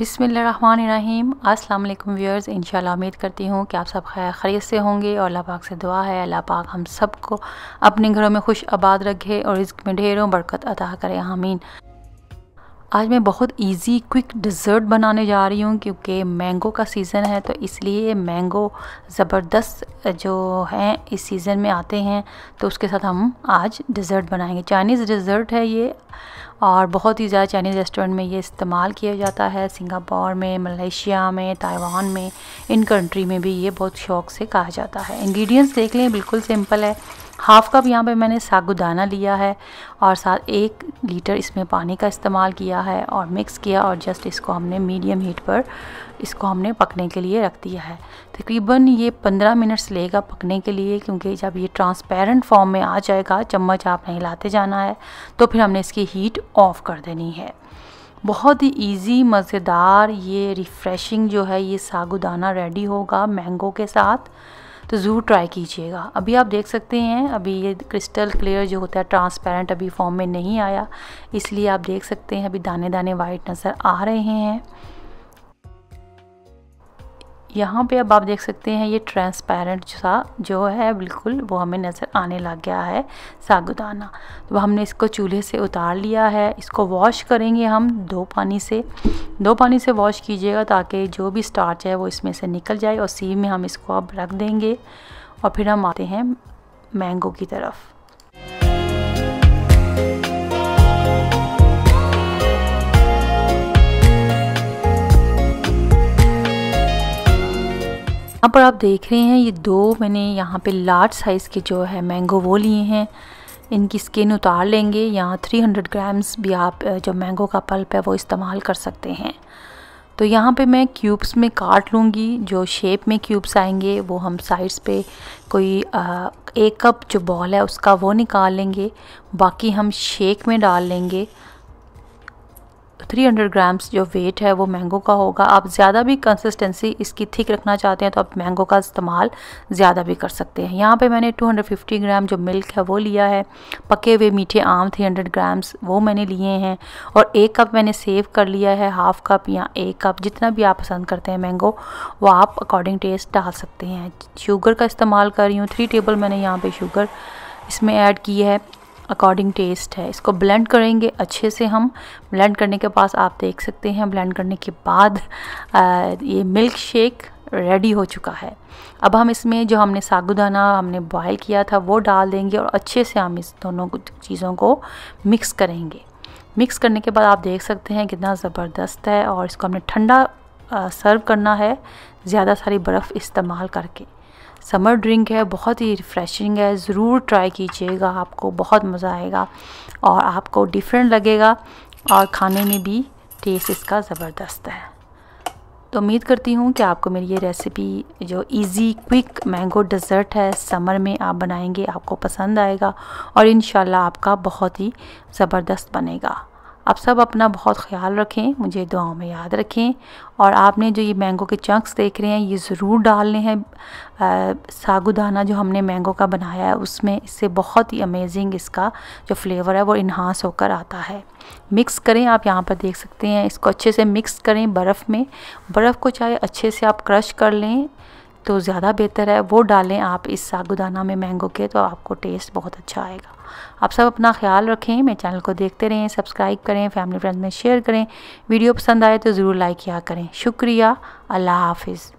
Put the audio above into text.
बिसमीम अस्सलाम वालेकुम व्यूअर्स इंशाल्लाह उम्मीद करती हूँ कि आप सब खैर खरीद से होंगे और अल्लाह पाक से दुआ है अल्लाह पाक हम सबको अपने घरों में खुश आबाद रखे और इसमें ढेरों बरकत अदा करे आमीन आज मैं बहुत इजी क्विक डिज़र्ट बनाने जा रही हूँ क्योंकि मैंगो का सीज़न है तो इसलिए मैंगो ज़बरदस्त जो हैं इस सीज़न में आते हैं तो उसके साथ हम आज डिज़र्ट बनाएंगे चाइनीज़ डिज़र्ट है ये और बहुत ही ज़्यादा चाइनीज़ रेस्टोरेंट में ये इस्तेमाल किया जाता है सिंगापुर में मलेशिया में ताइवान में इन कंट्री में भी ये बहुत शौक़ से कहा जाता है इन्ग्रीडियंट्स देख लें बिल्कुल सिंपल है हाफ़ कप यहाँ पे मैंने सागुदाना लिया है और साथ एक लीटर इसमें पानी का इस्तेमाल किया है और मिक्स किया और जस्ट इसको हमने मीडियम हीट पर इसको हमने पकने के लिए रख दिया है तकरीबन ये 15 मिनट्स लेगा पकने के लिए क्योंकि जब ये ट्रांसपेरेंट फॉर्म में आ जाएगा चम्मच आप नहीं लाते जाना है तो फिर हमने इसकी हीट ऑफ़ कर देनी है बहुत ही ईजी मज़ेदार ये रिफ़्रेशिंग जो है ये सागुदाना रेडी होगा मैंगो के साथ तो ज़रूर ट्राई कीजिएगा अभी आप देख सकते हैं अभी ये क्रिस्टल क्लियर जो होता है ट्रांसपेरेंट अभी फॉर्म में नहीं आया इसलिए आप देख सकते हैं अभी दाने दाने वाइट नज़र आ रहे हैं यहाँ पे अब आप देख सकते हैं ये ट्रांसपेरेंट सा जो है बिल्कुल वो हमें नज़र आने लग गया है सागुदाना तो हमने इसको चूल्हे से उतार लिया है इसको वॉश करेंगे हम दो पानी से दो पानी से वॉश कीजिएगा ताकि जो भी स्टार्च है वो इसमें से निकल जाए और सीव में हम इसको अब रख देंगे और फिर हम आते हैं मैंगो की तरफ यहाँ पर आप देख रहे हैं ये दो मैंने यहाँ पे लार्ज साइज़ के जो है मैंगो वो लिए हैं इनकी स्किन उतार लेंगे यहाँ 300 ग्राम्स भी आप जो मैंगो का पल्प है वो इस्तेमाल कर सकते हैं तो यहाँ पे मैं क्यूब्स में काट लूँगी जो शेप में क्यूब्स आएंगे वो हम साइड्स पे कोई आ, एक कप जो बॉल है उसका वो निकाल लेंगे बाकी हम शेक में डाल लेंगे 300 ग्राम्स जो वेट है वो मैंगो का होगा आप ज़्यादा भी कंसिस्टेंसी इसकी थिक रखना चाहते हैं तो आप मैंगो का इस्तेमाल ज़्यादा भी कर सकते हैं यहाँ पे मैंने 250 ग्राम जो मिल्क है वो लिया है पके हुए मीठे आम 300 ग्राम्स वो मैंने लिए हैं और एक कप मैंने सेव कर लिया है हाफ़ कप या एक कप जितना भी आप पसंद करते हैं मैंगो वो आप अकॉर्डिंग टेस्ट डाल सकते हैं शुगर का इस्तेमाल कर रही हूँ थ्री टेबल मैंने यहाँ पर शुगर इसमें ऐड की है अकॉर्डिंग टेस्ट है इसको ब्लेंड करेंगे अच्छे से हम ब्लेंड करने के पास आप देख सकते हैं ब्लेंड करने के बाद आ, ये मिल्क शेक रेडी हो चुका है अब हम इसमें जो हमने सागुदाना हमने बॉयल किया था वो डाल देंगे और अच्छे से हम इस दोनों चीज़ों को मिक्स करेंगे मिक्स करने के बाद आप देख सकते हैं कितना ज़बरदस्त है और इसको हमने ठंडा सर्व करना है ज़्यादा सारी बर्फ़ इस्तेमाल करके समर ड्रिंक है बहुत ही रिफ़्रेशिंग है ज़रूर ट्राई कीजिएगा आपको बहुत मज़ा आएगा और आपको डिफरेंट लगेगा और खाने में भी टेस्ट इसका ज़बरदस्त है तो उम्मीद करती हूँ कि आपको मेरी ये रेसिपी जो इजी क्विक मैंगो डिज़र्ट है समर में आप बनाएंगे आपको पसंद आएगा और इन आपका बहुत ही ज़बरदस्त बनेगा आप सब अपना बहुत ख्याल रखें मुझे दुआओं में याद रखें और आपने जो ये मैंगो के चंक्स देख रहे हैं ये ज़रूर डालने हैं सागुदाना जो हमने मैंगो का बनाया है उसमें इससे बहुत ही अमेजिंग इसका जो फ्लेवर है वो इन्हांस होकर आता है मिक्स करें आप यहाँ पर देख सकते हैं इसको अच्छे से मिक्स करें बर्फ़ में बर्फ़ को चाहे अच्छे से आप क्रश कर लें तो ज़्यादा बेहतर है वो डालें आप इस सागुदाना में मैंगो के तो आपको टेस्ट बहुत अच्छा आएगा आप सब अपना ख्याल रखें मेरे चैनल को देखते रहें सब्सक्राइब करें फैमिली फ्रेंड्स में शेयर करें वीडियो पसंद आए तो ज़रूर लाइक किया करें शुक्रिया अल्लाह हाफिज़